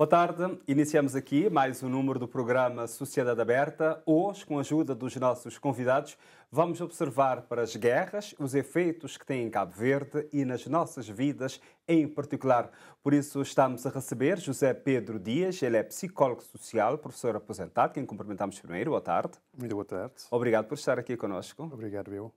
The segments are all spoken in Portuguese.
Boa tarde, iniciamos aqui mais um número do programa Sociedade Aberta. Hoje, com a ajuda dos nossos convidados, vamos observar para as guerras os efeitos que têm em Cabo Verde e nas nossas vidas em particular. Por isso, estamos a receber José Pedro Dias, ele é psicólogo social, professor aposentado, quem cumprimentamos primeiro. Boa tarde. Muito boa tarde. Obrigado por estar aqui conosco. Obrigado, eu.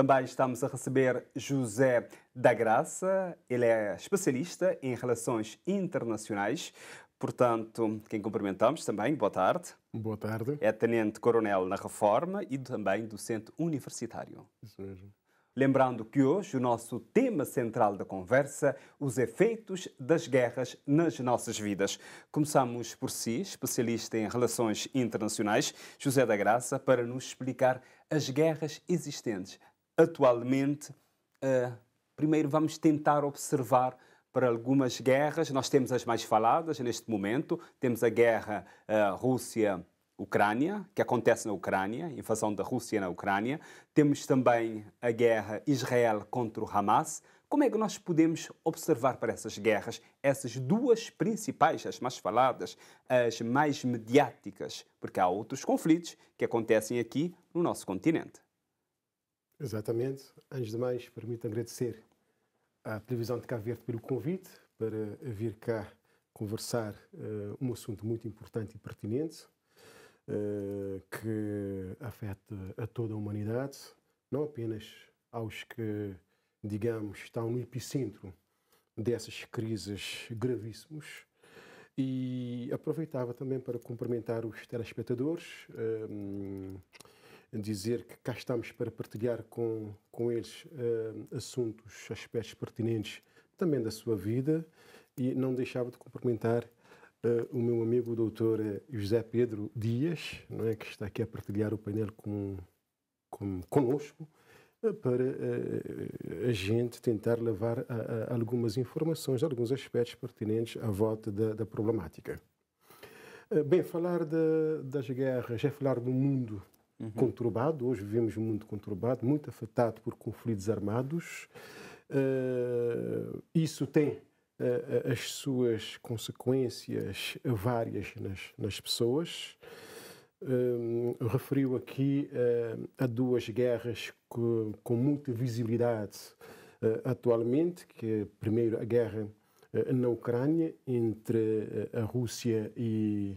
Também estamos a receber José da Graça, ele é especialista em relações internacionais. Portanto, quem cumprimentamos também, boa tarde. Boa tarde. É tenente-coronel na Reforma e também docente universitário. Isso mesmo. Lembrando que hoje o nosso tema central da conversa, os efeitos das guerras nas nossas vidas. Começamos por si, especialista em relações internacionais, José da Graça, para nos explicar as guerras existentes atualmente, uh, primeiro vamos tentar observar para algumas guerras. Nós temos as mais faladas neste momento. Temos a guerra uh, Rússia-Ucrânia, que acontece na Ucrânia, invasão da Rússia na Ucrânia. Temos também a guerra Israel contra o Hamas. Como é que nós podemos observar para essas guerras, essas duas principais, as mais faladas, as mais mediáticas? Porque há outros conflitos que acontecem aqui no nosso continente. Exatamente. Antes de mais, permito agradecer à televisão de Cabo Verde pelo convite para vir cá conversar uh, um assunto muito importante e pertinente uh, que afeta a toda a humanidade, não apenas aos que, digamos, estão no epicentro dessas crises gravíssimas. E aproveitava também para cumprimentar os telespectadores. Eh, dizer que cá estamos para partilhar com, com eles uh, assuntos, aspectos pertinentes também da sua vida e não deixava de cumprimentar uh, o meu amigo o doutor eh, José Pedro Dias, não é, que está aqui a partilhar o painel com, com, conosco para uh, a gente tentar levar a, a algumas informações, alguns aspectos pertinentes à volta da, da problemática. Bem, falar de, das guerras é falar do mundo uhum. conturbado. Hoje vivemos muito conturbado, muito afetado por conflitos armados. Uh, isso tem uh, as suas consequências várias nas, nas pessoas. Um, eh, referiu aqui uh, a duas guerras com muita visibilidade uh, atualmente, que é primeiro a guerra uh, na Ucrânia entre a Rússia e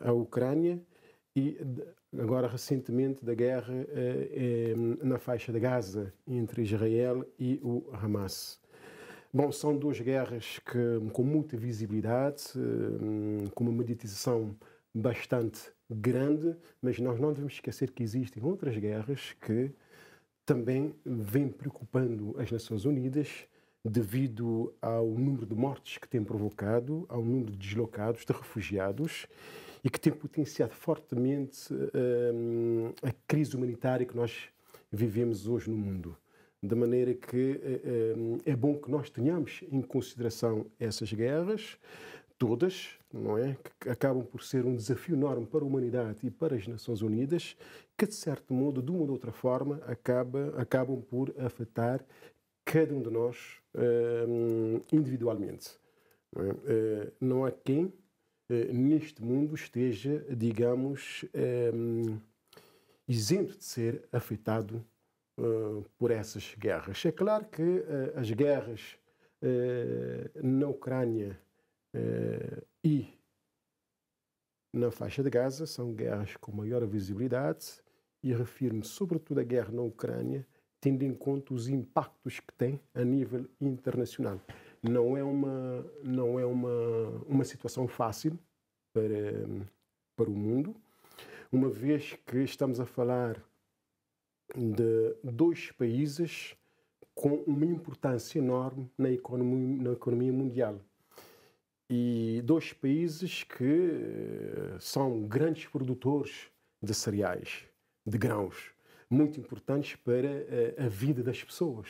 a Ucrânia e agora recentemente da guerra eh, eh, na faixa de Gaza entre Israel e o Hamas. Bom, são duas guerras que, com muita visibilidade, eh, com uma meditização bastante grande, mas nós não devemos esquecer que existem outras guerras que também vêm preocupando as Nações Unidas devido ao número de mortes que têm provocado, ao número de deslocados, de refugiados e que tem potenciado fortemente eh, a crise humanitária que nós vivemos hoje no mundo. De maneira que eh, eh, é bom que nós tenhamos em consideração essas guerras, todas, não é? Que acabam por ser um desafio enorme para a humanidade e para as Nações Unidas, que de certo modo, de uma ou outra forma, acaba, acabam por afetar cada um de nós individualmente. Não, é? não há quem eh, neste mundo esteja, digamos, eh, isento de ser afetado eh, por essas guerras. É claro que as guerras na Ucrânia e na faixa de Gaza são guerras com maior visibilidade e refiro-me sobretudo à guerra na Ucrânia, tendo em conta os impactos que tem a nível internacional não é uma, não é uma, uma situação fácil para, para o mundo, uma vez que estamos a falar de dois países com uma importância enorme na economia, na economia mundial. E dois países que eh, são grandes produtores de cereais, de grãos, muito importantes para eh, a vida das pessoas,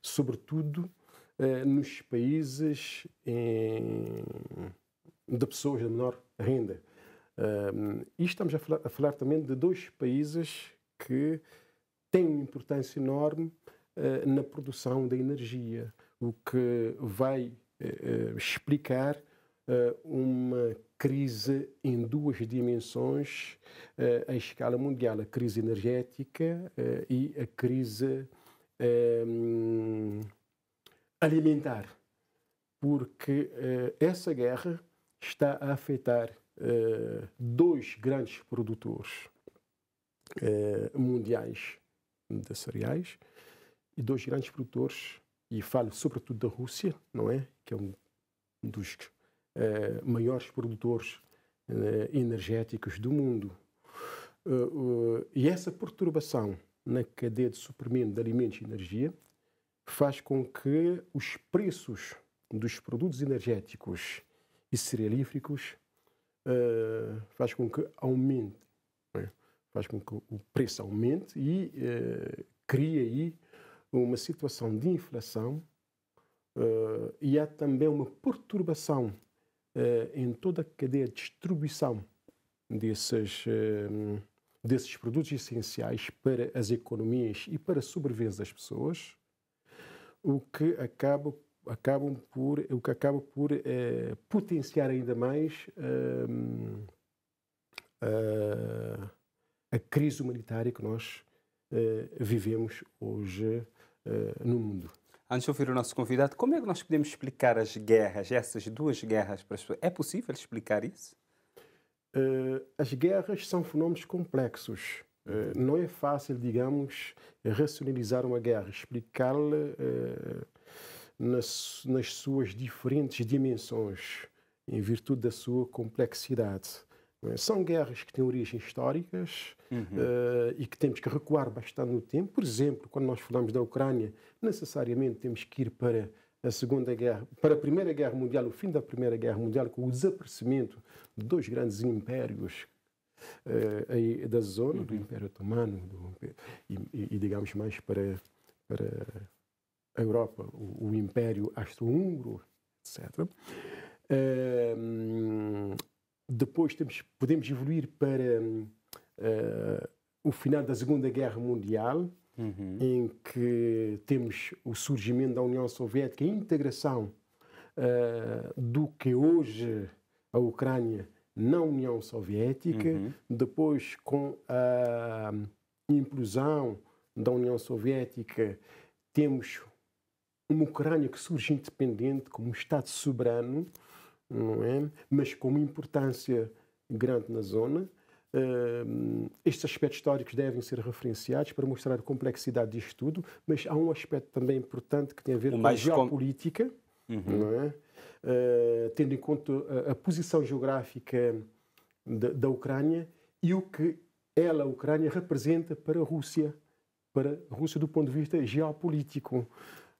sobretudo eh, nos países de pessoas de menor renda. Eh, e estamos a falar, a falar também de dois países que têm uma importância enorme eh, na produção da energia, o que vai explicar uma crise em duas dimensões uh, à escala mundial: a crise energética e a crise alimentar, porque uh, essa guerra está a afetar uh, dois grandes produtores eh, mundiais de cereais e dois grandes produtores, e falo sobretudo da Rússia, não é? Que é um dos maiores produtores energéticos do mundo. e essa perturbação na cadeia de suprimento de alimentos e energia faz com que os preços dos produtos energéticos e cerealíficos uh, eh, faz com que aumente, né? faz com que o preço aumente e uh, eh, cria aí uma situação de inflação uh, e há também uma perturbação em toda a cadeia de distribuição desses, desses produtos essenciais para as economias e para a sobrevivência das pessoas o que acaba acabam por o que acaba por eh, potenciar ainda mais a, eh, eh, a crise humanitária que nós vivemos hoje no mundo. Antes de ouvir o nosso convidado, como é que nós podemos explicar as guerras, essas duas guerras para as pessoas? É possível explicar isso? Uh, as guerras são fenómenos complexos. Eh, não é fácil, digamos, racionalizar uma guerra, explicá-la eh, nas, nas, suas diferentes dimensões, em virtude da sua complexidade. É? São guerras que têm origens históricas uhum. uh, e que temos que recuar bastante no tempo. Por exemplo, quando nós falamos da Ucrânia, necessariamente temos que ir para a Segunda Guerra, para a Primeira Guerra Mundial, o fim da Primeira Guerra Mundial, com o desaparecimento de dois grandes impérios uh, da zona do uhum. Império Otomano do, e, e, digamos, mais para, para a Europa, o, o Império Austro-Húngaro, etc. Uh, eh, depois temos, podemos evoluir para uh, o final da Segunda Guerra Mundial, uhum. em que temos o surgimento da União Soviética, a integração uh, do que hoje a Ucrânia na União Soviética, uhum. depois com a implosão da União Soviética, temos uma Ucrânia que surge independente como um Estado soberano, não é? mas com uma importância grande na zona. Uh, estes aspectos históricos devem ser referenciados para mostrar a complexidade disto tudo, mas há um aspecto também importante que tem a ver o com a geopolítica, com... uhum. não é? Eh, tendo em conta a, eh, a posição geográfica hum, da, da Ucrânia e o que ela, a Ucrânia, representa para a Rússia, para a Rússia do ponto de vista geopolítico.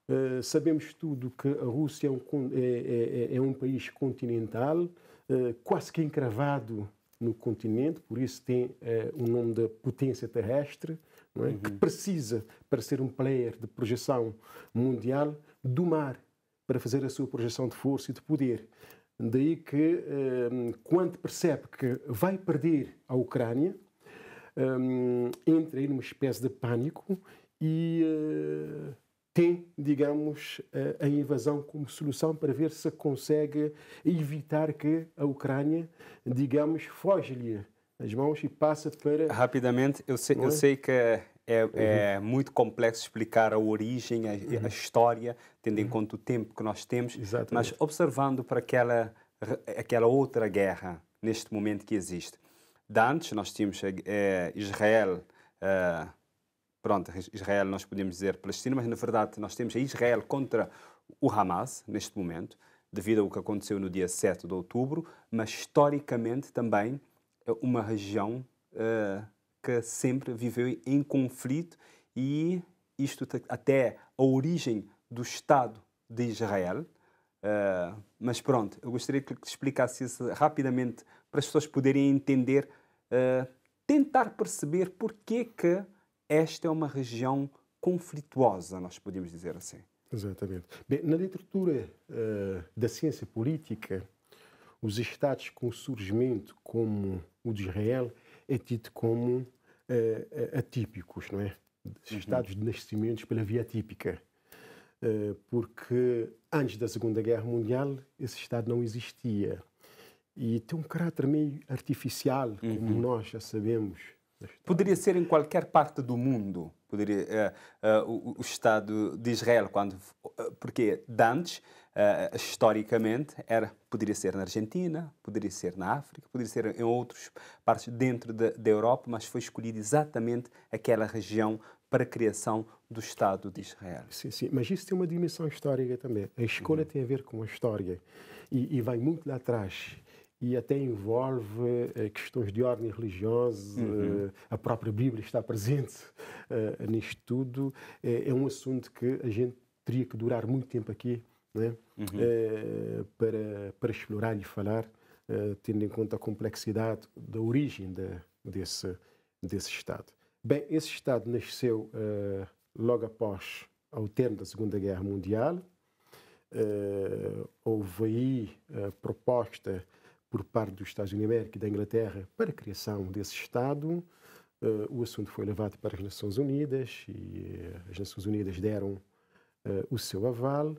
Uh, sabemos tudo que a Rússia é um, é, é, é, é um país continental, uh, quase que encravado no continente, por isso tem o uh, um nome da potência terrestre, é? uhum. que precisa, para ser um player de projeção mundial, do mar para fazer a sua projeção de força e de poder. Daí que, ehm, quando percebe que vai perder a Ucrânia, ehm, entra aí numa espécie de pânico e eh, tem, digamos, a invasão como solução para ver se consegue evitar que a Ucrânia, digamos, foge-lhe as mãos e passa para. Rapidamente, eu sei, é? eu sei que é é, é, uhum. é, muito complexo explicar a origem, a, uhum. a história, tendo em uhum. conta o tempo que nós temos, Exatamente. mas observando para aquela, aquela outra guerra neste momento que existe. Dantes nós tínhamos é, Israel, é, pronto, Israel nós podemos dizer Palestina, mas na verdade nós temos Israel contra o Hamas neste momento, devido ao que aconteceu no dia 7 de outubro, mas historicamente também uma região sempre viveu em conflito e isto até a origem do Estado de Israel. Uh, mas pronto, eu gostaria que explicasse isso rapidamente para as pessoas poderem entender, uh, tentar perceber porque que esta é uma região conflituosa, nós podemos dizer assim. Exatamente. Bem, na literatura uh, da ciência política, os Estados com surgimento, como o de Israel, é tido como uh, atípicos, não é? Uhum. Estados de nascimentos pela via atípica. Uh, porque antes da Segunda Guerra Mundial esse Estado não existia. E tem um caráter meio artificial, uhum. como nós já sabemos. Poderia ser em qualquer parte do mundo, poderia uh, uh, o, o, Estado de Israel, quando uh, porque antes historicamente, era, poderia ser na Argentina, poderia ser na África, poderia ser em outras partes dentro da, Europa, mas foi escolhida exatamente aquela região para a criação do Estado de Israel. Sim, sim, mas isso tem uma dimensão histórica também. A escolha uhum. tem a ver com a história e, e vai muito lá atrás e até envolve eh, questões de ordem religiosa, uhum. Eh, a própria Bíblia está presente eh, nisto tudo. É, é, um assunto que a gente teria que durar muito tempo aqui né? uhum. para, para explorar e falar, tendo em conta a complexidade da origem de, desse, desse Estado. Bem, esse Estado nasceu logo após ao termo da Segunda Guerra Mundial. houve aí a proposta por parte dos Estados Unidos da América e da Inglaterra para a criação desse Estado. Uh, o assunto foi levado para as Nações Unidas e uh, as Nações Unidas deram uh, o seu aval,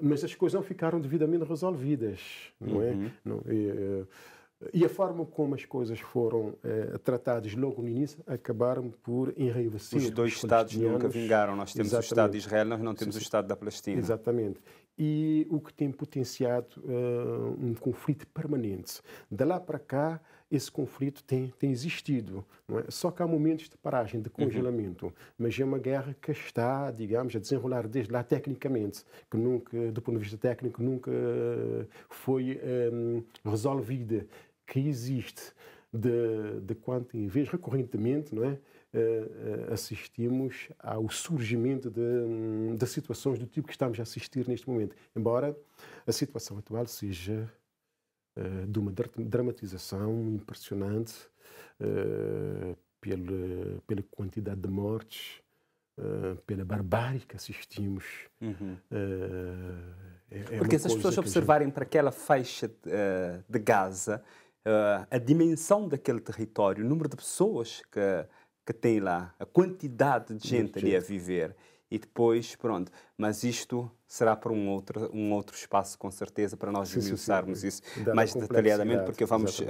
mas as coisas não ficaram devidamente resolvidas, não é? uhum. é? Não, e, e, a forma como as coisas foram tratadas logo no início acabaram por enraivecer. Os dois os Estados nunca vingaram. Nós temos Exatamente. o Estado de Israel, nós não temos Sim. o Estado da Palestina. Exatamente e o que tem potenciado uh, um conflito permanente. De lá para cá, esse conflito tem, tem existido. É? Só que há momentos de paragem, de uhum. congelamento, uhum. mas é uma guerra que está, digamos, a desenrolar desde lá tecnicamente, que nunca, do ponto de vista técnico, nunca ah, foi um, ah, resolvida, que existe de, de quanto em vez, recorrentemente, não é? Eh, eh, assistimos ao surgimento de, hum, de situações do tipo que estamos a assistir neste momento. Embora a situação atual seja eh, de uma dramatização impressionante pela, pela quantidade de mortes, pela barbárie que assistimos. Uhum. É, é Porque se as pessoas observarem gente... para aquela faixa de, de Gaza, a dimensão daquele território, o número de pessoas que que tem lá, a quantidade de gente, ali a viver. E depois, pronto. Mas isto será para um outro, um outro espaço, com certeza, para nós esmiuçarmos isso Dando mais detalhadamente, porque vamos. Uh,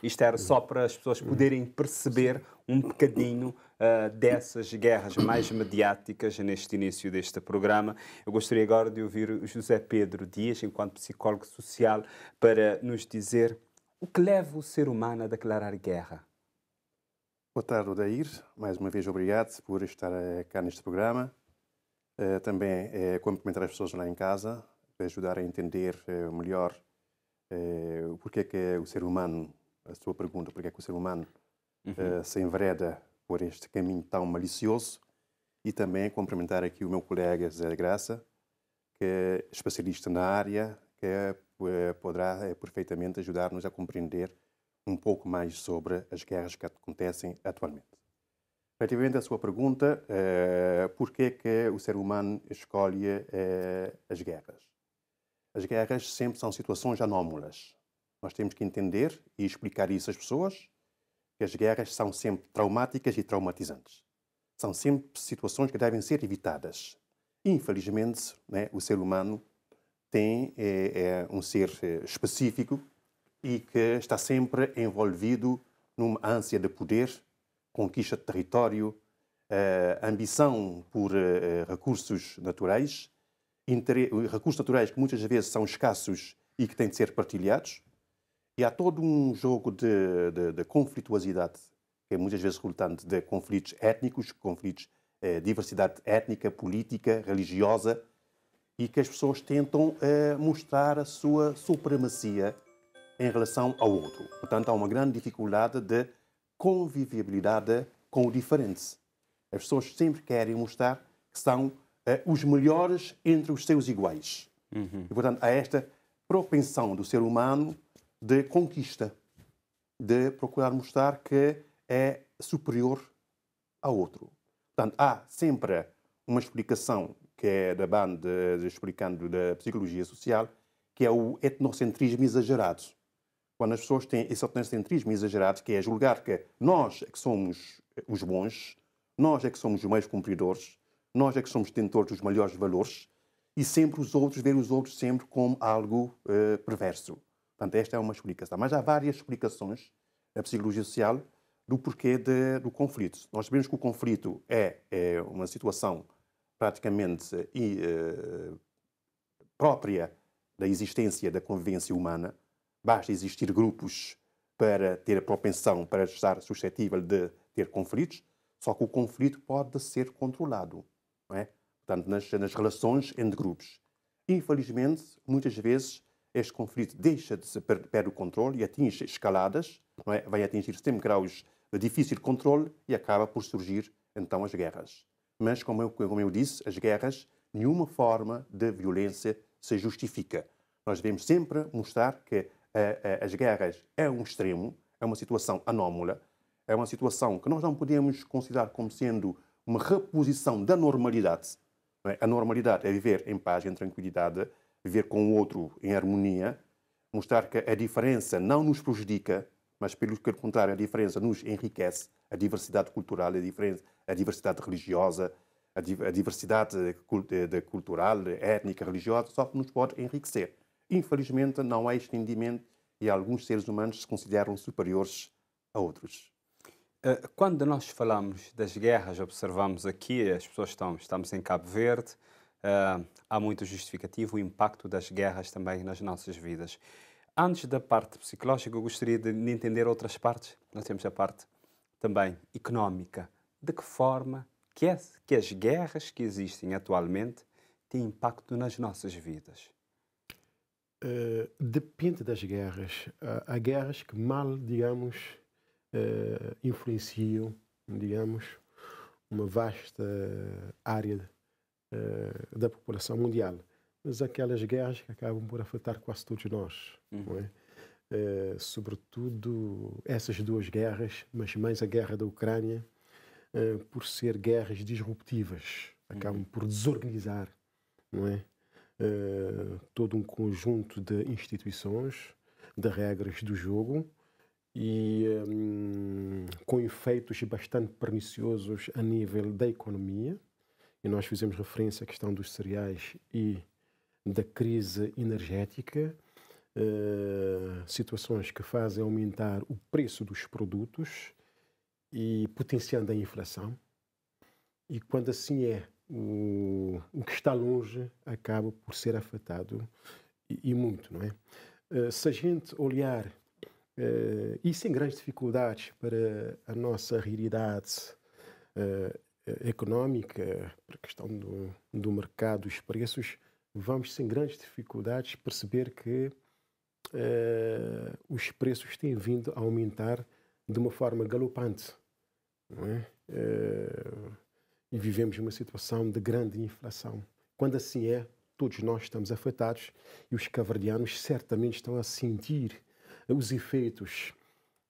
isto era só para as pessoas hum. poderem perceber um bocadinho uh, dessas guerras mais mediáticas neste início deste programa. Eu gostaria agora de ouvir o José Pedro Dias, enquanto psicólogo social, para nos dizer o que leva o ser humano a declarar guerra. Boa tarde, Odair. Mais uma vez, obrigado por estar eh, cá neste programa. Eh, também é eh, cumprimentar as pessoas lá em casa, para ajudar a entender melhor o porquê é que o ser humano, a sua pergunta, porquê é que o ser humano uhum. se envereda por este caminho tão malicioso. E também cumprimentar aqui o meu colega Zé Graça, que é especialista na área, que poderá perfeitamente ajudar-nos a compreender um pouco mais sobre as guerras que acontecem atualmente. Relativamente à sua pergunta, uh, por é que o ser humano escolhe uh, as guerras? As guerras sempre são situações anómalas. Nós temos que entender e explicar isso às pessoas, que as guerras são sempre traumáticas e traumatizantes. São sempre situações que devem ser evitadas. Infelizmente, né, o ser humano tem é, é um ser específico e que está sempre envolvido numa ânsia de poder, conquista de território, eh, ambição por eh, eh, recursos naturais, recursos naturais que muitas vezes são escassos e que têm de ser partilhados. E há todo um jogo de, de, de conflituosidade, que é muitas vezes resultante de conflitos étnicos, conflitos eh, diversidade étnica, política, religiosa, e que as pessoas tentam eh, mostrar a sua supremacia em relação ao outro. Portanto, há uma grande dificuldade de convivibilidade com o diferente. As pessoas sempre querem mostrar que são uh, os melhores entre os seus iguais. Uhum. E, portanto, há esta propensão do ser humano de conquista, de procurar mostrar que é superior ao outro. Portanto, há sempre uma explicação que é da banda eh, explicando da psicologia social, que é o etnocentrismo exagerado quando as pessoas têm esse autocentrismo exagerado, que é julgar que nós é que somos eh, os bons, nós é que somos os mais cumpridores, nós é que somos detentores dos melhores valores, e sempre os outros, ver os outros sempre como algo uh, perverso. Portanto, esta é uma explicação. Mas há várias explicações na psicologia social do porquê de, do conflito. Nós sabemos que o conflito é, é uma situação praticamente uh, própria da existência da convivência humana, Basta existir grupos para ter a propensão para estar suscetível de ter conflitos, só que o conflito pode ser controlado, não é? portanto, nas, nas relações entre grupos. Infelizmente, muitas vezes, este conflito deixa de ser perder o controle e atinge escaladas, é? vai atingir sempre graus de difícil controle e acaba por surgir, então, as guerras. Mas, como eu, como eu disse, as guerras, nenhuma forma de violência se justifica. Nós devemos sempre mostrar que é, é, as guerras é um extremo, é uma situação anómala, é uma situação que nós não podemos considerar como sendo uma reposição da normalidade. É? A normalidade é viver em paz, em tranquilidade, viver com o outro em harmonia, mostrar que a diferença não nos prejudica, mas pelo contrário, a diferença nos enriquece, a diversidade cultural, a, diferença, a diversidade religiosa, a diversidade eh, cultural, étnica, religiosa, só nos pode enriquecer. Infelizmente, não há entendimento e alguns seres humanos se consideram superiores a outros. Eh, quando nós falamos das guerras, observamos aqui, as pessoas estão, estamos em Cabo Verde, uh, há muito justificativo o impacto das guerras também nas nossas vidas. Antes da parte psicológica, eu gostaria de entender outras partes. Nós temos a parte também económica. De que forma que, é, que as guerras que existem atualmente têm impacto nas nossas vidas? Eh, depende das guerras. Há, há, guerras que mal, digamos, uh, influenciam, digamos, uma vasta área uh, da população mundial. Mas aquelas guerras que acabam por afetar quase todos nós, uhum. é? sobretudo essas duas guerras, mas mais a guerra da Ucrânia, por ser guerras disruptivas, acabam uhum. por desorganizar, não é? Eh, todo um conjunto de instituições, de regras do jogo e um, com efeitos bastante perniciosos a nível da economia. E nós fizemos referência à questão dos cereais e da crise energética, uh, situações que fazem aumentar o preço dos produtos e potenciando a inflação. E quando assim é, o, o que está longe acaba por ser afetado e, e muito, não é? Uh, se a gente olhar uh, e sem grandes dificuldades para a nossa realidade uh, eh, económica, para a questão do, do mercado, os preços, vamos sem grandes dificuldades perceber que uh, os preços têm vindo a aumentar de uma forma galopante. Não é? Uh, e vivemos uma situação de grande inflação. Quando assim é, todos nós estamos afetados e os cavardianos certamente estão a sentir os efeitos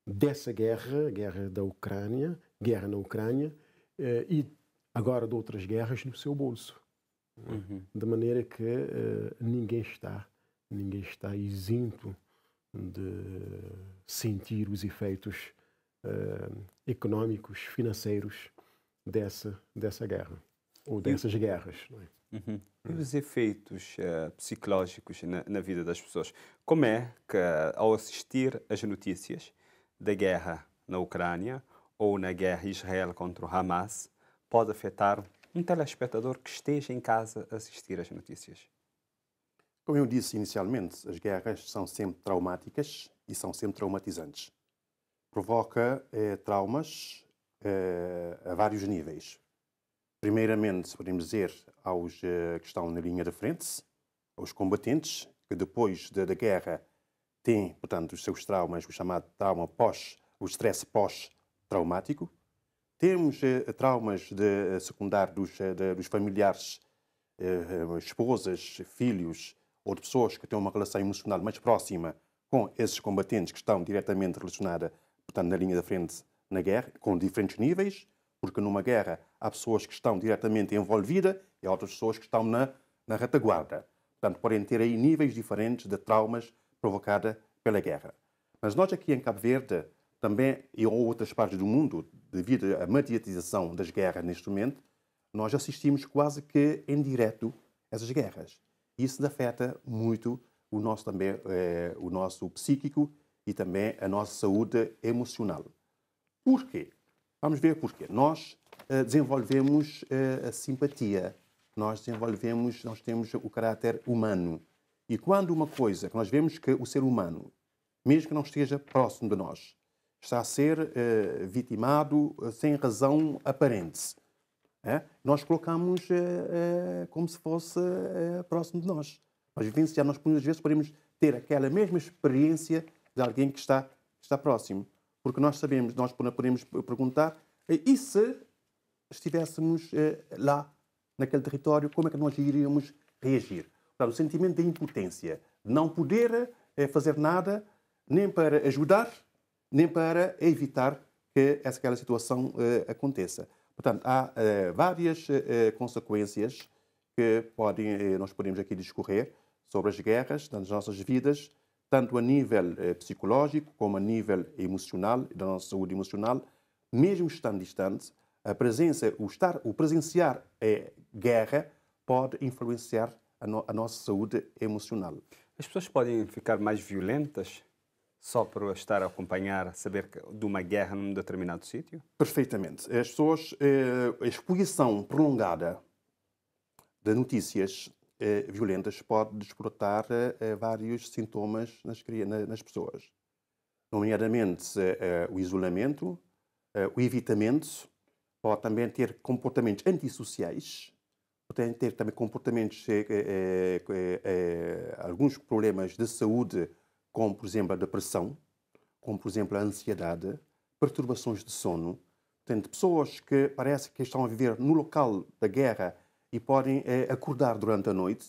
dessa guerra, guerra da Ucrânia, guerra na Ucrânia eh, e agora de outras guerras no seu bolso. Uhum. De maneira que eh, ninguém está, ninguém está isento de sentir os efeitos eh, económicos, financeiros dessa, dessa guerra, ou dessas e... guerras. É? Uhum. E os efeitos uh, psicológicos na, na, vida das pessoas? Como é que, eh, ao assistir às notícias da guerra na Ucrânia ou na guerra Israel contra o Hamas, pode afetar um telespectador que esteja em casa a assistir às notícias? Como eu disse inicialmente, as guerras são sempre traumáticas e são sempre traumatizantes. Provoca eh, traumas uh, a vários níveis. Primeiramente, podemos dizer, aos uh, que estão na linha da frente, aos combatentes, que depois da, guerra têm, portanto, os seus traumas, o chamado trauma pós, o stress pós-traumático. Temos uh, traumas de, secundários dos, de, dos familiares, esposas, filhos, ou de pessoas que têm uma relação emocional mais próxima com esses combatentes que estão diretamente relacionados, portanto, na linha da frente na guerra, com diferentes níveis, porque numa guerra há pessoas que estão diretamente envolvidas e há outras pessoas que estão na, na retaguarda. Portanto, podem ter aí níveis diferentes de traumas provocados pela guerra. Mas nós aqui em Cabo Verde, também e ou outras partes do mundo, devido à mediatização das guerras neste momento, nós assistimos quase que em direto essas guerras. Isso afeta muito o nosso também eh, o nosso psíquico e também a nossa saúde emocional. Porquê? Vamos ver porquê. Nós uh, desenvolvemos uh, a simpatia, nós desenvolvemos, nós temos o caráter humano. E quando uma coisa que nós vemos que o ser humano, mesmo que não esteja próximo de nós, está a ser uh, vitimado sem razão aparente, é? nós colocamos como se fosse próximo de nós. Nós vivenciamos, nós, às vezes, podemos ter aquela mesma experiência de alguém que está, que está próximo. Porque nós sabemos, nós podemos perguntar, eh, e se estivéssemos eh, lá, naquele território, como é que nós iríamos reagir? Portanto, o sentimento de impotência, de não poder eh, fazer nada, nem para ajudar, nem para evitar que essa, aquela situação aconteça. Portanto, há várias consequências que podem, nós podemos aqui discorrer sobre as guerras nas nossas vidas, tanto a nível eh, psicológico como a nível emocional, da nossa saúde emocional, mesmo estando distantes, a presença, o, estar, o presenciar eh, guerra pode influenciar a, no, a nossa saúde emocional. As pessoas podem ficar mais violentas só por estar a acompanhar, saber de uma guerra num determinado sítio? Perfeitamente. As pessoas, eh, a exposição prolongada de notícias eh, violentas pode despertar eh, eh, vários sintomas nas, nas pessoas, nomeadamente o isolamento, o evitamento, pode também ter comportamentos antissociais, pode ter também comportamentos, alguns problemas de saúde, como por exemplo a depressão, como por exemplo a ansiedade, perturbações de sono. Portanto, pessoas que parece que estão a viver no local da guerra e podem eh, acordar durante a noite.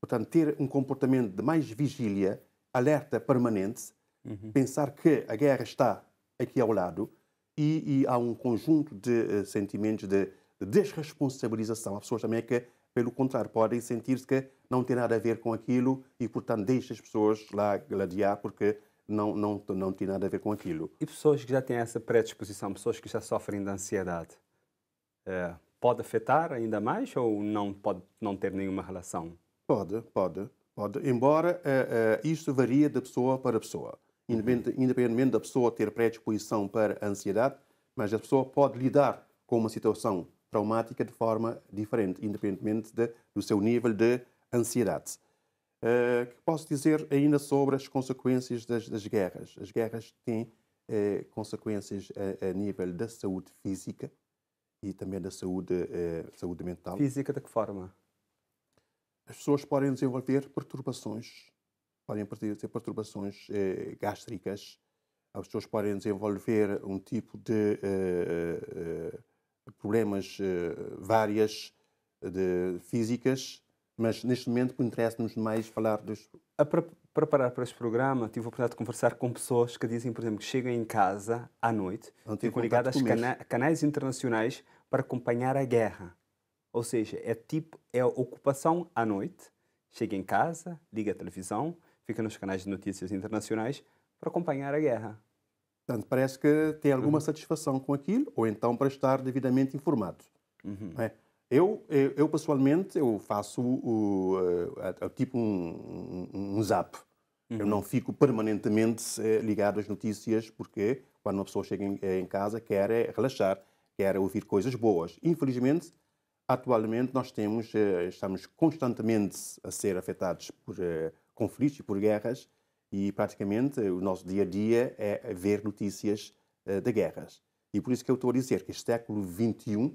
Portanto, ter um comportamento de mais vigília, alerta permanente, uhum. pensar que a guerra está aqui ao lado e, e há um conjunto de uh, sentimentos de, de desresponsabilização. Há pessoas também que, pelo contrário, podem sentir-se que não tem nada a ver com aquilo e, portanto, deixa as pessoas lá gladiar porque não, não, não tem nada a ver com aquilo. E pessoas que já têm essa predisposição, pessoas que já sofrem de ansiedade, é, pode afetar ainda mais ou não pode não ter nenhuma relação? Pode, pode, pode. Embora uh, isto varia de pessoa para pessoa. Independente, independentemente da pessoa ter predisposição para ansiedade, mas a pessoa pode lidar com uma situação traumática de forma diferente, independentemente de, do seu nível de ansiedade. Uh, posso dizer ainda sobre as consequências das, das guerras. As guerras têm uh, consequências a, a, nível da saúde física, e também da saúde, eh, saúde mental. Física de que forma? As pessoas podem desenvolver perturbações, podem ter perturbações eh, gástricas, as pessoas podem desenvolver um tipo de eh, problemas várias de físicas, mas neste momento interessa-nos mais falar dos... A pre preparar para este programa, tive a oportunidade de conversar com pessoas que dizem, por exemplo, que chegam em casa à noite, ficam ligadas a cana canais internacionais para acompanhar a guerra. Ou seja, é tipo é ocupação à noite. Chega em casa, liga a televisão, fica nos canais de notícias internacionais para acompanhar a guerra. Portanto, parece que tem alguma uhum. satisfação com aquilo, ou então para estar devidamente informado. Uhum. É? Eu, eu, eu, pessoalmente, eu faço o, eh, tipo um, um, um zap. Uhum. Eu não fico permanentemente eh, ligado às notícias, porque quando uma pessoa chega em, eh, em casa quer relaxar, quer ouvir coisas boas. Infelizmente, atualmente nós temos, eh, estamos constantemente a ser afetados por eh, conflitos e por guerras e praticamente o nosso dia a dia é ver notícias eh, de guerras. E por isso que eu estou a dizer que este século XXI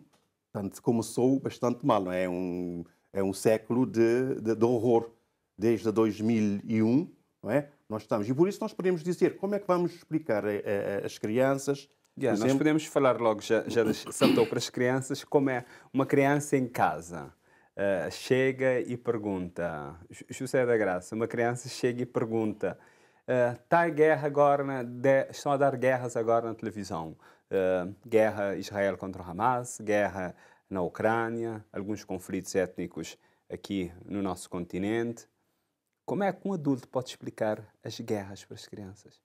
tanto começou bastante mal, não é? é? Um, é um século de, de, de horror. Desde 2001, não é? Nós estamos. E por isso nós podemos dizer como é que vamos explicar às crianças Yeah, nós exemplo... podemos falar logo, já, já saltou para as crianças, como é uma criança em casa. Uh, chega e pergunta, José da Graça, uma criança chega e pergunta, está eh, uh, guerra agora, na, de, estão a dar guerras agora na televisão. Uh, guerra Israel contra Hamas, guerra na Ucrânia, alguns conflitos étnicos aqui no nosso continente. Como é que um adulto pode explicar as guerras para as crianças?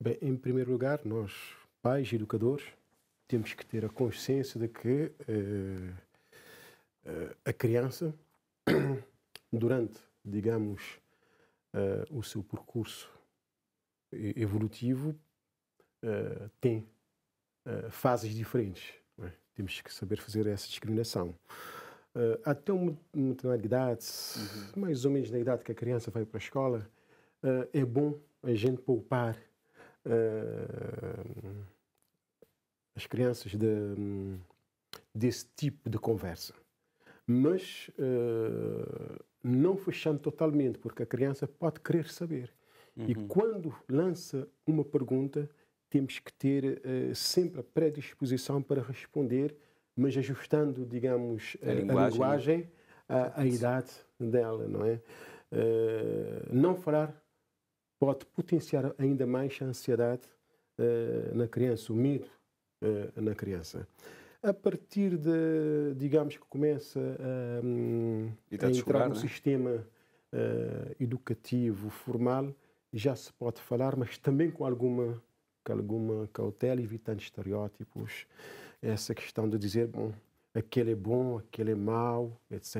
Bem, em primeiro lugar, nós pais e educadores, temos que ter a consciência de que uh, uh, a criança, durante, digamos, eh, o seu percurso evolutivo, tem fases diferentes. É? Temos que saber fazer essa discriminação. Uh, até uma determinada idade, uhum. mais ou menos na idade que a criança vai para a escola, uh, é bom a gente poupar uh, as crianças de, hum, desse tipo de conversa. Mas uh, não fechando totalmente, porque a criança pode querer saber. Uhum. E quando lança uma pergunta, temos que ter uh, sempre a predisposição para responder, mas ajustando, digamos, a, eh, a linguagem, a linguagem à, idade dela, não é? Uh, não falar pode potenciar ainda mais a ansiedade uh, na criança, o medo uh, na criança. A partir de, digamos que começa a, um, a entrar no né? sistema uh, educativo formal, já se pode falar, mas também com alguma, com alguma cautela, evitando estereótipos, essa questão de dizer, bom, aquele é bom, aquele é mau, etc.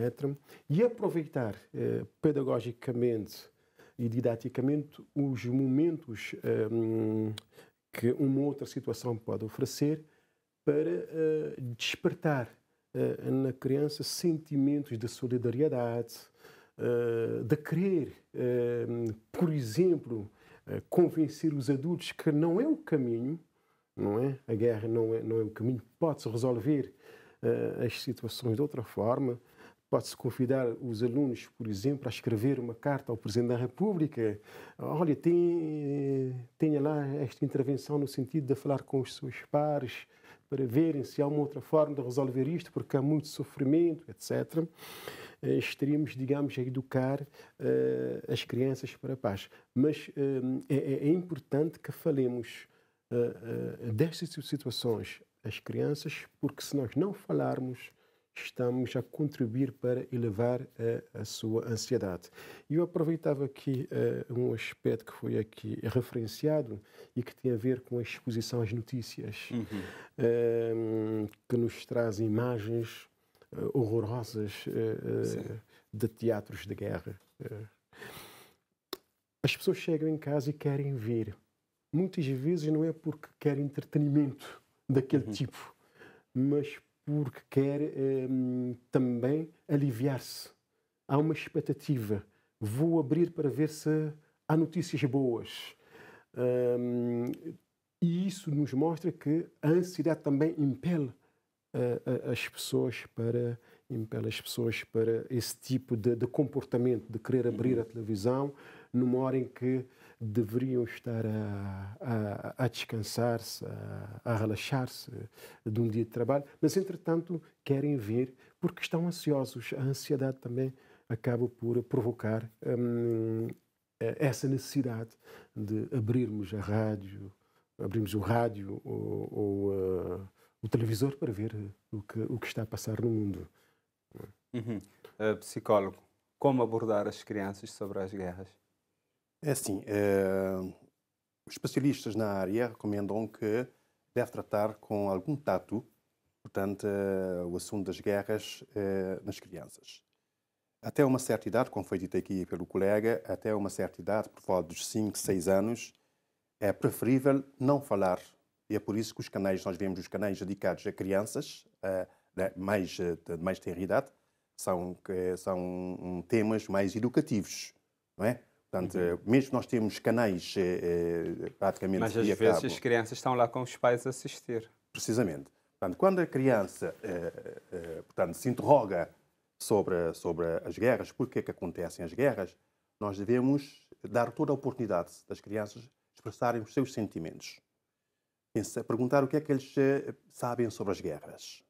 E aproveitar eh, pedagogicamente e didaticamente os momentos eh, hum, que uma outra situação pode oferecer para uh, despertar uh, na criança sentimentos de solidariedade, uh, de querer, por exemplo, convencer os adultos que não é o caminho, não é? A guerra não é, não é o caminho, pode-se resolver as situações de outra forma. Pode-se convidar os alunos, por exemplo, a escrever uma carta ao Presidente da República. Olha, tem, tenha lá esta intervenção no sentido de falar com os seus pares para verem se há uma outra forma de resolver isto, porque há muito sofrimento, etc. Eh, estaríamos, digamos, a educar uh, as crianças para a paz. Mas uh, é, é, importante que falemos uh, destas situações às crianças, porque se nós não falarmos, estamos a contribuir para elevar a, a sua ansiedade. E eu aproveitava aqui uh, um aspecto que foi aqui referenciado e que tem a ver com a exposição às notícias, uhum. uh, que nos traz imagens uh, horrorosas eh, de teatros de guerra. as pessoas chegam em casa e querem ver. Muitas vezes não é porque querem entretenimento daquele uhum. tipo, mas porque quer um, também aliviar-se. Há uma expectativa. Vou abrir para ver se há notícias boas. Um, e isso nos mostra que a ansiedade também impele uh, as pessoas para impele as pessoas para esse tipo de, de comportamento, de querer abrir a televisão numa hora em que deveriam estar a, a, a descansar-se, a, a relaxar-se de um dia de trabalho, mas entretanto querem vir porque estão ansiosos. A ansiedade também acaba por provocar hum, eh, essa necessidade de abrirmos a rádio, abrirmos o rádio ou, ou uh, o televisor para ver o que, o que está a passar no mundo. Uhum. Uh, psicólogo, como abordar as crianças sobre as guerras? É assim, uh, os especialistas na área recomendam que deve tratar com algum tato, portanto, uh, o assunto das guerras uh, nas crianças. Até uma certa idade, como foi dito aqui pelo colega, até uma certa idade, por volta dos 5, 6 anos, é preferível não falar. E é por isso que os canais, nós vemos os canais dedicados a crianças né, mais, de mais tenra idade, são, são temas mais educativos, não é? Portanto, eh, mesmo nós temos canais eh, eh, praticamente... Mas às vezes cabo, as crianças estão lá com os pais a assistir. Precisamente. Portanto, quando a criança portanto, se interroga sobre, sobre as guerras, porque é que acontecem as guerras, nós devemos dar toda a oportunidade das crianças expressarem os seus sentimentos. perguntar o que é que eles sabem sobre as guerras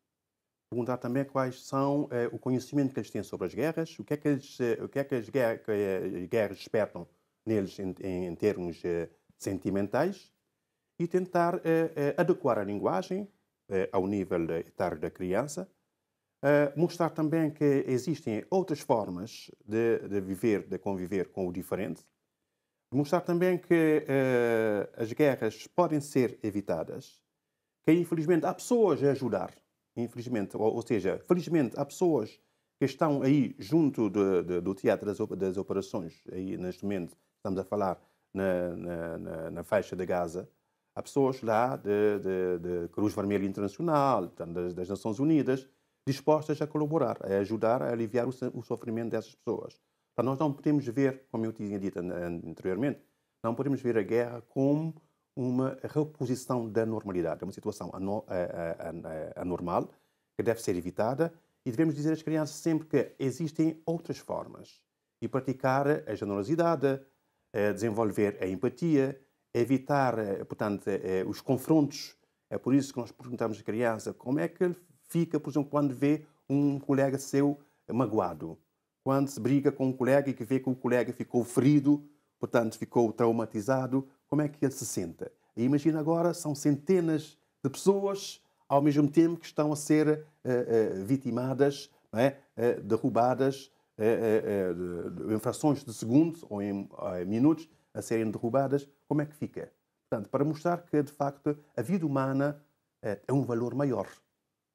perguntar também quais são eh, o conhecimento que eles têm sobre as guerras, o que é que, eles, eh, o que, é que as guerras, eh, guerras despertam neles em, em, em termos sentimentais e tentar adequar a linguagem ao nível etário da criança, mostrar também que existem outras formas de, de, viver, de conviver com o diferente, mostrar também que as guerras podem ser evitadas, que infelizmente há pessoas a ajudar infelizmente. Ou, ou, seja, felizmente há pessoas que estão aí junto de, de, do teatro das, das, operações, aí neste momento estamos a falar na, na, na, na faixa de Gaza, há pessoas lá de, de, de Cruz Vermelha Internacional, das, das, Nações Unidas, dispostas a colaborar, a ajudar a aliviar o, o sofrimento dessas pessoas. Então, nós não podemos ver, como eu tinha dito anteriormente, não podemos ver a guerra como uma reposição da normalidade. É uma situação eh, eh, eh, anormal que deve ser evitada e devemos dizer às crianças sempre que existem outras formas e praticar a generosidade, desenvolver a empatia, evitar, portanto, os confrontos. É por isso que nós perguntamos à criança como é que ele fica, por exemplo, quando vê um colega seu magoado, quando se briga com um colega e que vê que o colega ficou ferido, portanto, ficou traumatizado, como é que ele se senta? E imagina agora, são centenas de pessoas ao mesmo tempo que estão a ser uh, uh, vitimadas, é? uh, derrubadas, em frações de segundos ou em, minutos, a serem derrubadas, como é que fica? Portanto, para mostrar que, de facto, a vida humana é um valor maior.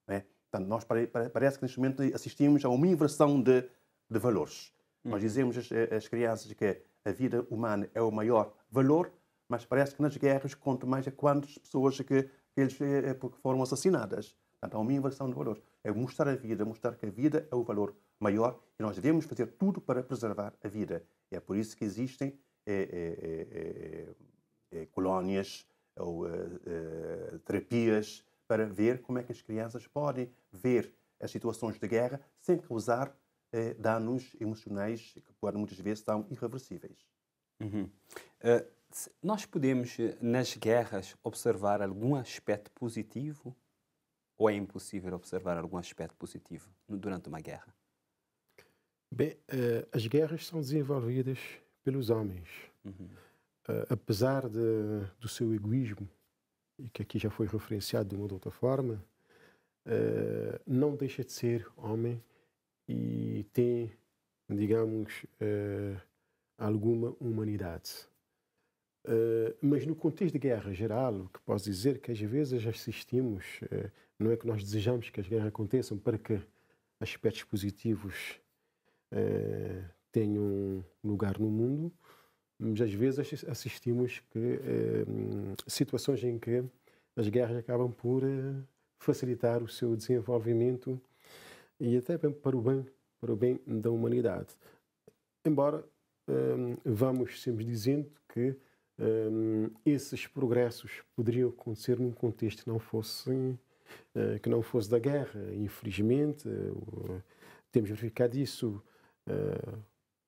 É? Portanto, nós parece que neste momento assistimos a uma inversão de, de valores. Hum. Nós uhum. dizemos às crianças que a vida humana é o maior valor, mas parece que nas guerras conta mais a é quantas pessoas que, eles eh, eh, foram assassinadas. Portanto, há uma inversão de valores. É mostrar a vida, mostrar que a vida é o valor maior e nós devemos fazer tudo para preservar a vida. E é por isso que existem é, é, colónias ou terapias para ver como é que as crianças podem ver as situações de guerra sem causar danos emocionais que muitas vezes são irreversíveis. Uhum. Uh, nós podemos, eh, nas guerras, observar algum aspecto positivo? Ou é impossível observar algum aspecto positivo durante uma guerra? Bem, uh, as guerras são desenvolvidas pelos homens. Uhum. Uh, apesar de, do seu egoísmo, e que aqui já foi referenciado de uma ou de outra forma, uh, não deixa de ser homem e tem, digamos, alguma humanidade. Ah, mas no contexto de guerra geral, o que posso dizer é que às vezes assistimos, uh, não é que nós desejamos que as guerras aconteçam para que aspectos positivos uh, tenham lugar no mundo, mas às vezes assistimos que situações em que as guerras acabam por facilitar o seu desenvolvimento e até para o bem, para o bem da humanidade. Embora vamos sempre dizendo que um, esses progressos poderiam acontecer num contexto que não fosse, uh, que não fosse da guerra. Infelizmente, uh, temos verificado isso, uh,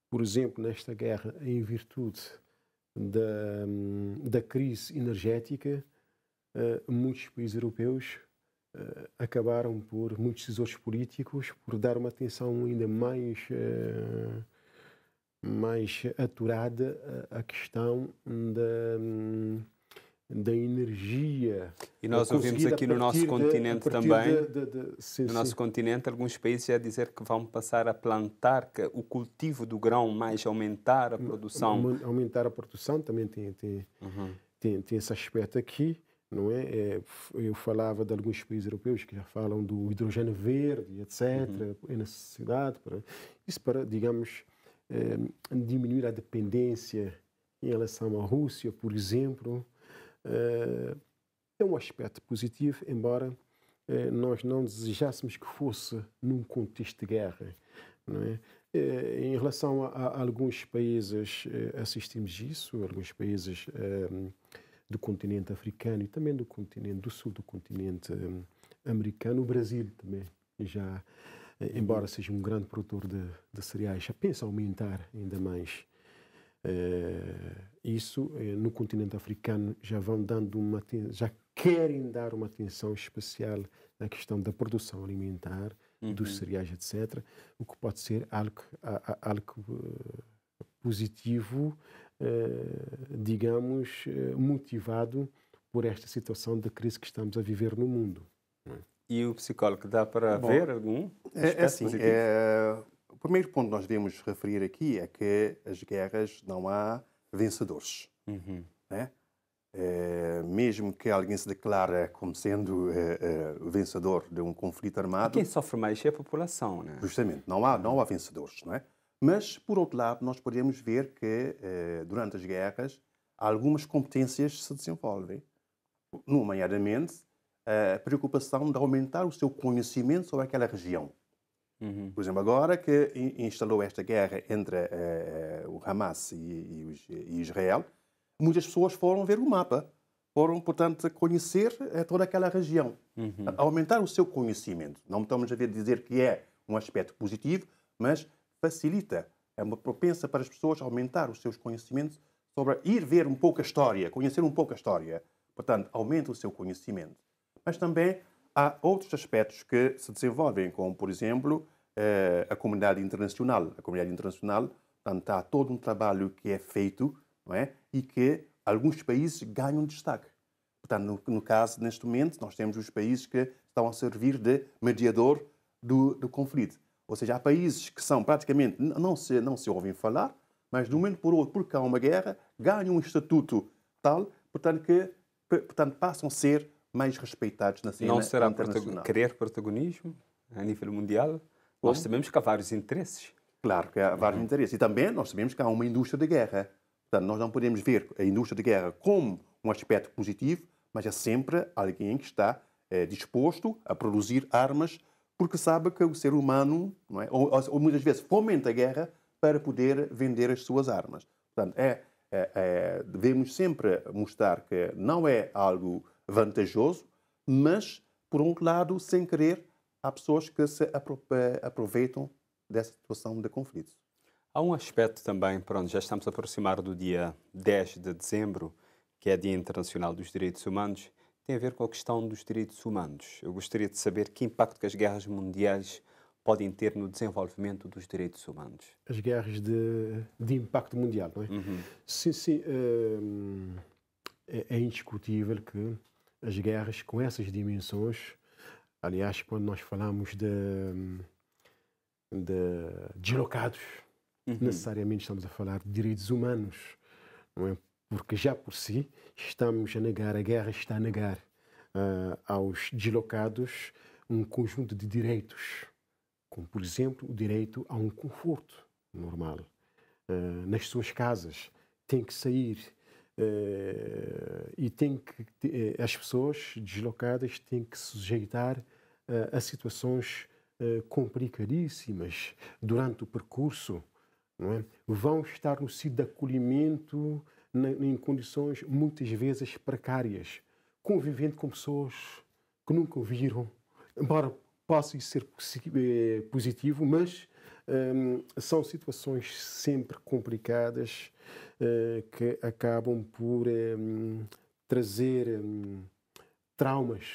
por exemplo, nesta guerra, em virtude da, um, da crise energética, muitos países europeus acabaram por, muitos decisores políticos, por dar uma atenção ainda mais mais aturada a questão da, hum, da energia. E nós ouvimos aqui no nosso de, continente também, de, de, sim, no sim. nosso continente, alguns países já dizer que vão passar a plantar que o cultivo do grão mais aumentar a produção. Aumentar a produção também tem, tem, uhum. tem, tem esse aspecto aqui. Não é? é? Eu falava de alguns países europeus que já falam do hidrogênio verde, etc., uhum. necessidade. Para, isso para, digamos, eh, diminuir a dependência em relação à Rússia, por exemplo, eh, é um aspecto positivo, embora eh, nós não desejássemos que fosse num contexto de guerra. É? Em relação a, alguns países, assistimos isso, alguns países do continente africano e também do continente do sul do continente americano, o Brasil também já embora seja um grande produtor de, de cereais, já pensa aumentar ainda mais. Uh, isso uh, no continente africano já vão dando uma já querem dar uma atenção especial na questão da produção alimentar uhum. dos cereais etc o que pode ser algo algo uh, positivo digamos motivado por esta situação de crise que estamos a viver no mundo uhum. E o psicólogo, dá para Bom, ver algum? É, é assim, é, o primeiro ponto que nós devemos referir aqui é que as guerras não há vencedores. Uhum. Né? É, mesmo que alguém se declare como sendo é, é, vencedor de um conflito armado. E quem sofre mais é a população, né? Justamente, não há, não há vencedores, não é? Mas, por outro lado, nós podemos ver que é, durante as guerras algumas competências se desenvolvem, nomeadamente a eh, preocupação de aumentar o seu conhecimento sobre aquela região. Uhum. Por exemplo, agora que instalou esta guerra entre uh, o Hamas e, e, e, Israel, muitas pessoas foram ver o mapa, foram, portanto, conhecer toda aquela região, uhum. aumentar o seu conhecimento. Não estamos a ver dizer que é um aspecto positivo, mas facilita, é uma propensa para as pessoas aumentar os seus conhecimentos sobre ir ver um pouco a história, conhecer um pouco a história. Portanto, aumenta o seu conhecimento mas também há outros aspectos que se desenvolvem, como, por exemplo, eh, a comunidade internacional. A comunidade internacional, portanto, há todo um trabalho que é feito não é? e que alguns países ganham destaque. Portanto, no, no caso, neste momento, nós temos os países que estão a servir de mediador do, do conflito. Ou seja, há países que são praticamente, não se, não se ouvem falar, mas de um momento por outro, porque há uma guerra, ganham um estatuto tal, portanto, que portanto, passam a ser mais respeitados na cena Não será internacional. querer protagonismo a nível mundial? Nós sabemos que há vários interesses. Claro que há vários uhum. interesses. E também nós sabemos que há uma indústria de guerra. Portanto, nós não podemos ver a indústria de guerra como um aspecto positivo, mas é sempre alguém que está é, disposto a produzir armas porque sabe que o ser humano, é? ou, ou, muitas vezes fomenta a guerra para poder vender as suas armas. Portanto, é, é, é devemos sempre mostrar que não é algo vantajoso, mas, por um lado, sem querer, há pessoas que se eh, aproveitam dessa situação de conflito. Há um aspecto também, pronto, já estamos a aproximar do dia 10 de dezembro, que é Dia Internacional dos Direitos Humanos, tem a ver com a questão dos direitos humanos. Eu gostaria de saber que impacto que as guerras mundiais podem ter no desenvolvimento dos direitos humanos. As guerras de, de impacto mundial, não é? Uhum. Sim, sim. Ehm, é, é indiscutível que as guerras com essas dimensões. Aliás, quando nós falamos de, de deslocados, uhum. necessariamente estamos a falar de direitos humanos, não é? Porque já por si estamos a negar, a guerra está a negar uh, aos deslocados um conjunto de direitos, como por exemplo o direito a um conforto normal uh, nas suas casas, tem que sair eh, e tem que eh, as pessoas deslocadas têm que se sujeitar eh, a situações complicadíssimas durante o percurso, é? vão estar no sítio de acolhimento em condições muitas vezes precárias, convivendo com pessoas que nunca viram, embora possa ser positivo, mas um, são situações sempre complicadas uh, que acabam por um, trazer um, traumas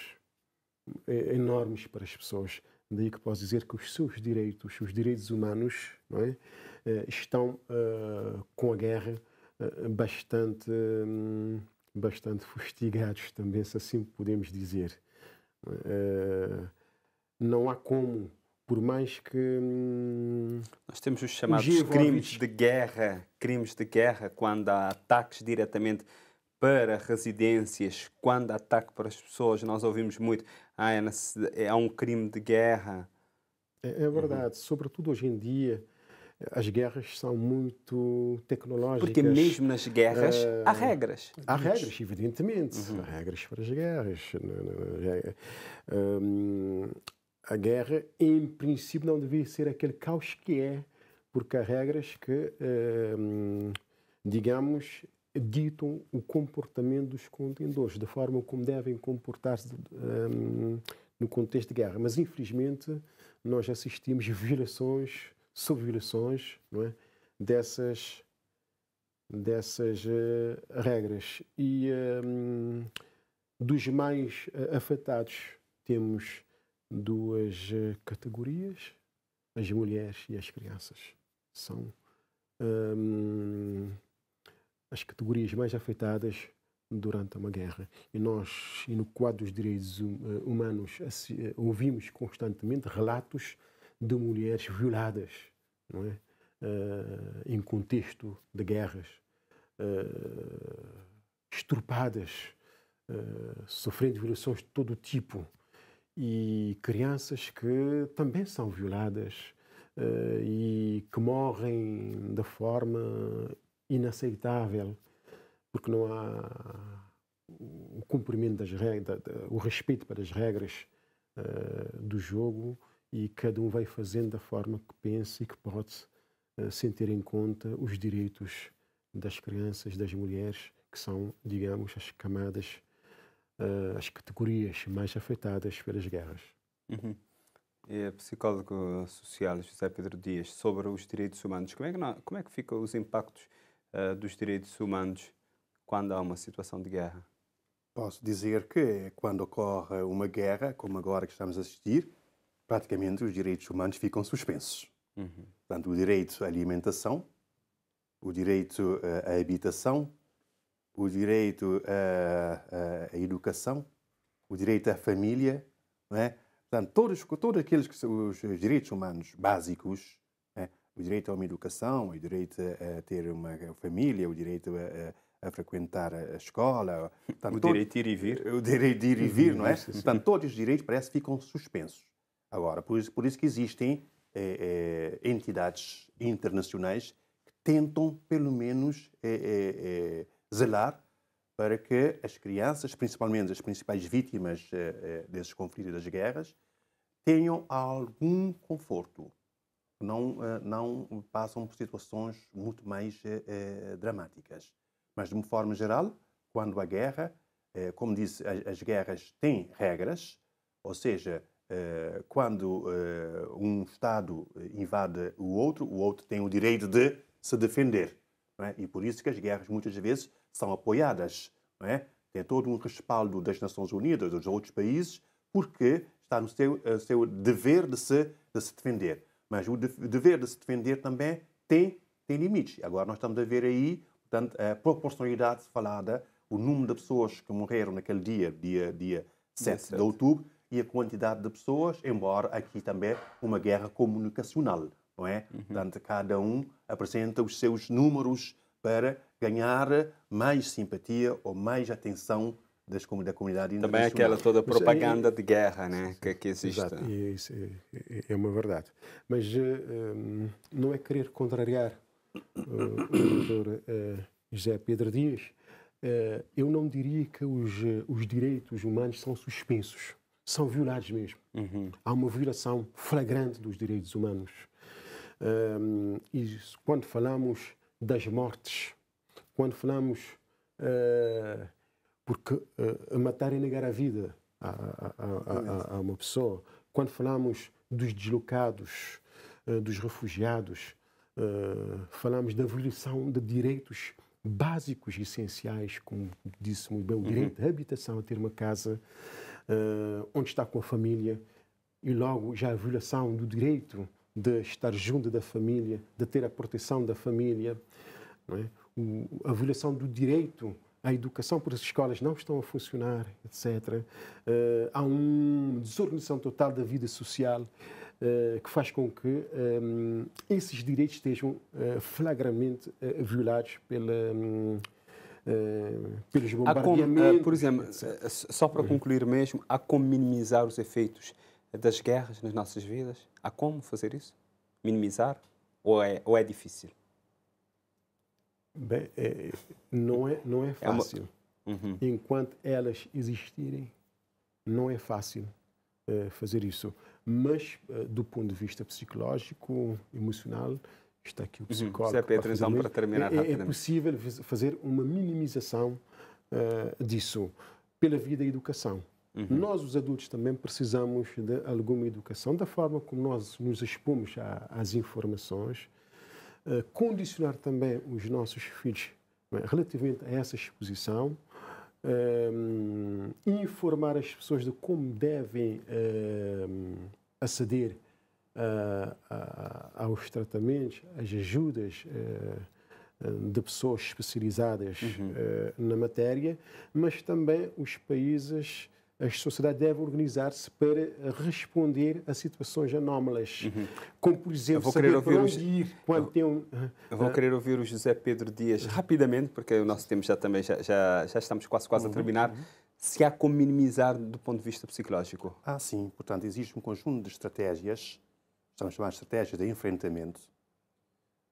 eh, enormes para as pessoas. Daí que posso dizer que os seus direitos, os direitos humanos, é? uh, estão uh, com a guerra ah, bastante, bastante fustigados também, se assim podemos dizer. não há como por mais que. Hum, Nós temos os chamados crimes de guerra, crimes de guerra, quando há ataques diretamente para residências, quando há ataque para as pessoas. Nós ouvimos muito, ah, é, é um crime de guerra. É, é verdade, uhum. sobretudo hoje em dia. As guerras são muito tecnológicas. Porque mesmo nas guerras uh, há eh, regras. Há regras, evidentemente. Uhum. Há regras para as guerras. Né, né, né, é, hum, a guerra, em princípio, não devia ser aquele caos que é, porque há regras que, ehm, digamos, ditam o comportamento dos contendores, da forma como devem comportar-se ehm, no contexto de guerra. Mas, infelizmente, nós assistimos violações sobre violações é? dessas, dessas uh, regras. E ehm, dos mais uh, afetados temos duas eh, categorias, as mulheres e as crianças. São hum, as categorias mais afetadas durante uma guerra. E nós, e no quadro dos direitos hum, eh, humanos, eh, ouvimos constantemente relatos de mulheres violadas não é? Uh, em contexto de guerras, uh, estrupadas, uh, sofrendo violações de todo tipo e crianças que também são violadas uh, e que morrem de forma inaceitável, porque não há o cumprimento das regras, o respeito para as regras uh, do jogo e cada um vai fazendo da forma que pensa e que pode, uh, sem ter em conta os direitos das crianças, das mulheres, que são, digamos, as camadas uh, as categorias mais afetadas pelas guerras. Uhum. E psicólogo social José Pedro Dias, sobre os direitos humanos, como é que, não, como é que ficam os impactos uh, dos direitos humanos quando há uma situação de guerra? Posso dizer que quando ocorre uma guerra, como agora que estamos a assistir, praticamente os direitos humanos ficam suspensos. Uhum. Portanto, o direito à alimentação, o direito eh, à habitação, o direito à, à educação, o direito à família, não é? Portanto, todos, todos aqueles que são os direitos humanos básicos, é? o direito a uma educação, o direito a ter uma família, o direito a, a, a frequentar a escola. Portanto, o todo, direito de ir e vir. O direito de ir e vir, não é? Sim, Portanto, todos os direitos parece que ficam suspensos. Agora, por isso, por isso que existem é, é, entidades internacionais que tentam, pelo menos, é, zelar para que as crianças, principalmente as principais vítimas eh, eh, desses conflitos e das guerras, tenham algum conforto, não eh, não passam por situações muito mais dramáticas. Mas de uma forma geral, quando a guerra, como disse, as guerras têm regras, ou seja, quando um Estado invade o outro, o outro tem o direito de se defender. É? E por isso que as guerras muitas vezes são apoiadas. Não é? Tem todo um respaldo das Nações Unidas, dos outros países, porque está no seu, eh, seu dever de se, de se defender. Mas o dever de se defender também tem, tem limites. Agora nós estamos a ver aí portanto, a proporcionalidade falada, o número de pessoas que morreram naquele dia, dia, dia 7 17. de outubro, e a quantidade de pessoas, embora aqui também uma guerra comunicacional, não é? Uhum. Portanto, cada um apresenta os seus números para ganhar mais simpatia ou mais atenção das, da comunidade internacional. Também aquela toda propaganda de guerra né, que, que existe. Exato, e é isso é, é, é uma verdade. Mas uh, não é querer contrariar uh, o doutor uh, José Pedro Dias. eu não diria que os, os direitos humanos são suspensos, são violados mesmo. Uhum. Há uma violação flagrante dos direitos humanos. e quando falamos das mortes quando falamos. Uh, porque uh, matar é negar a vida a, a, a, a uma pessoa. Quando falamos dos deslocados, uh, dos refugiados, falamos da violação de direitos básicos e essenciais, como disse muito bem, o uhum. direito uhum. à habitação, a ter uma casa, onde está com a família, e logo já a violação do direito de estar junto da família, de ter a proteção da família. Não é? o, a violação do direito à educação porque as escolas não estão a funcionar, etc. Uh, eh, há uma desorganização total da vida social uh, que faz com que um, eh, esses direitos estejam uh, flagramente violados pela. Um, pelos bombardeamentos. uh, por exemplo, só para concluir mesmo, há como minimizar os efeitos das guerras nas nossas vidas? Há como fazer isso? Minimizar? Ou é, ou é difícil? Bem, é, não, é, não é fácil. É uma... uhum. Enquanto elas existirem, não é fácil é, fazer isso. Mas, é, do ponto de vista psicológico, emocional, está aqui o uhum. psicólogo. Uhum. Para, fazer para terminar é, é possível fazer uma minimização uh, disso pela vida e educação. Uhum. Nós, os adultos, também precisamos de alguma educação, da forma como nós nos expomos às informações, condicionar também os nossos filhos né, relativamente a essa exposição, um, ehm, informar as pessoas de como devem um, ehm, aceder a, aos tratamentos, às ajudas uh, de pessoas especializadas uhum. Eh, na matéria, mas também os países a sociedade deve organizar-se para responder a situações anómalas, uhum. como por exemplo saber para onde ir quando tem um... Eu vou querer ouvir o José Pedro Dias rapidamente, porque o nosso tempo já também já, já, já estamos quase quase uhum. a terminar. Uhum. Se há como minimizar do ponto de vista psicológico? Ah, sim. Portanto, existe um conjunto de estratégias, são chamadas estratégias de enfrentamento,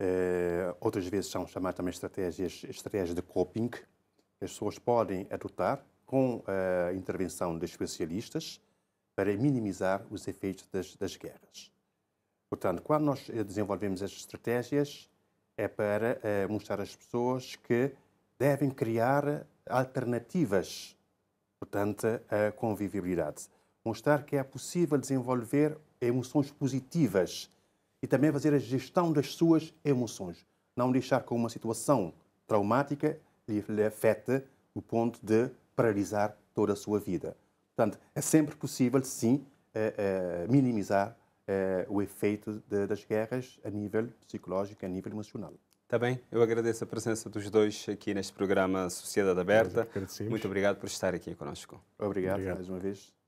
uh, outras vezes são chamadas também estratégias, estratégias de coping, as pessoas podem adotar com a eh, intervenção de especialistas para minimizar os efeitos das, das guerras. Portanto, quando nós eh, desenvolvemos estas estratégias, é para eh, mostrar às pessoas que devem criar alternativas, portanto, à convivibilidade. Mostrar que é possível desenvolver emoções positivas e também fazer a gestão das suas emoções. Não deixar que uma situação traumática lhe afete o ponto de paralisar toda a sua vida. Portanto, é sempre possível, sim, eh, eh, minimizar eh, o efeito de, das guerras a nível psicológico, a nível emocional. Está bem, eu agradeço a presença dos dois aqui neste programa Sociedade Aberta. Muito obrigado por estar aqui conosco. Obrigado, obrigado. mais uma vez.